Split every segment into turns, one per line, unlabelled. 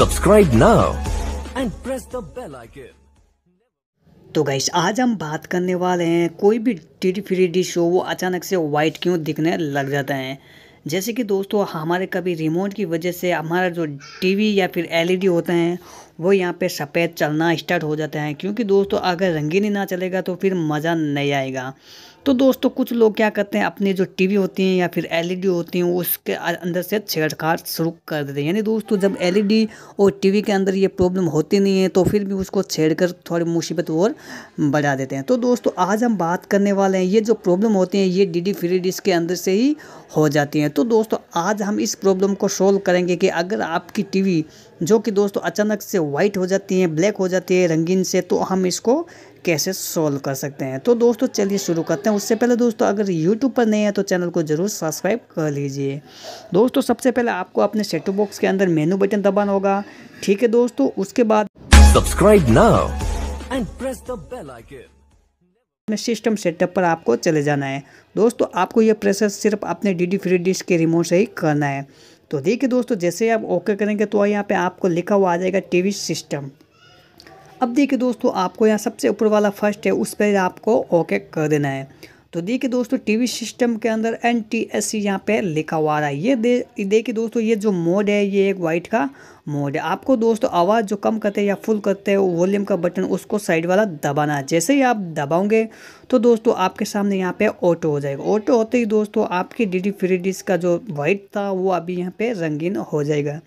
subscribe now and press the bell icon
तो guys आज हम बात करने वाले हैं कोई भी टी फ्री डिश शो वो अचानक से वाइट क्यों दिखने लग जाता है जैसे कि दोस्तों हमारे कभी रिमोट की वजह से हमारा जो टीवी या फिर एलईडी e होते हैं वो यहाँ पे सफ़ेद चलना स्टार्ट हो जाते हैं क्योंकि दोस्तों अगर रंगीन ही ना चलेगा तो फिर मज़ा नहीं आएगा तो दोस्तों कुछ लोग क्या करते हैं अपनी जो टीवी होती हैं या फिर एलईडी होती हैं उसके अंदर से छेड़छाड़ शुरू कर देते हैं यानी दोस्तों जब एलईडी और टीवी के अंदर ये प्रॉब्लम होती नहीं है तो फिर भी उसको छेड़ कर थोड़ी मुसीबत और बढ़ा देते हैं तो दोस्तों आज हम बात करने वाले हैं ये जो प्रॉब्लम होती है ये डी डी फ्री डिश के अंदर से ही हो जाती हैं तो दोस्तों आज हम इस प्रॉब्लम को सॉल्व करेंगे कि अगर आपकी वी जो कि दोस्तों अचानक से वाइट हो जाती हैं ब्लैक हो जाती है रंगीन से तो हम इसको कैसे सॉल्व कर सकते हैं तो दोस्तों चलिए शुरू करते हैं उससे पहले दोस्तों अगर YouTube पर नहीं है तो चैनल को जरूर सब्सक्राइब कर लीजिए दोस्तों सबसे पहले आपको अपने सेटो बॉक्स के अंदर मेनू बटन दबाना होगा ठीक है दोस्तों उसके बाद subscribe now
and press the bell icon
system setup पर आपको चले जाना है दोस्तों आपको यह प्रोसेस सिर्फ अपने डी डी फ्री डिश के रिमोट से ही करना है तो देखिए दोस्तों जैसे आप ओके करेंगे तो यहाँ पे आपको लिखा हुआ आ जाएगा टीवी सिस्टम अब देखिए दोस्तों आपको यहाँ सबसे ऊपर वाला फर्स्ट है उस पर आपको ओके कर देना है तो देखिए दोस्तों टीवी सिस्टम के अंदर एन टी एस सी यहाँ पर लिखा हुआ आ रहा है ये दे देखिए दोस्तों ये जो मोड है ये एक वाइट का मोड है आपको दोस्तों आवाज़ जो कम करते हैं या फुल करते हैं वॉल्यूम का बटन उसको साइड वाला दबाना है जैसे ही आप दबाओगे तो दोस्तों आपके सामने यहाँ पे ऑटो हो जाएगा ऑटो होते ही दोस्तों आपकी डी डी का जो वाइट था वो अभी यहाँ पर रंगीन हो जाएगा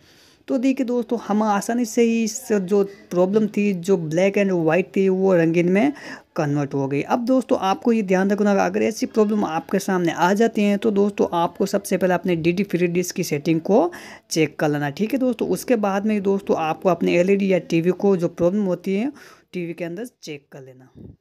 तो देखिए दोस्तों हम आसानी से ही इस जो प्रॉब्लम थी जो ब्लैक एंड वाइट थी वो रंगीन में कन्वर्ट हो गई अब दोस्तों आपको ये ध्यान रखना अगर ऐसी प्रॉब्लम आपके सामने आ जाती हैं तो दोस्तों आपको सबसे पहले अपने डी डी फ्री डिस्क की सेटिंग को चेक कर लेना ठीक है दोस्तों उसके बाद में दोस्तों आपको अपने डी e या वी को जो प्रॉब्लम होती है वी के अंदर चेक कर लेना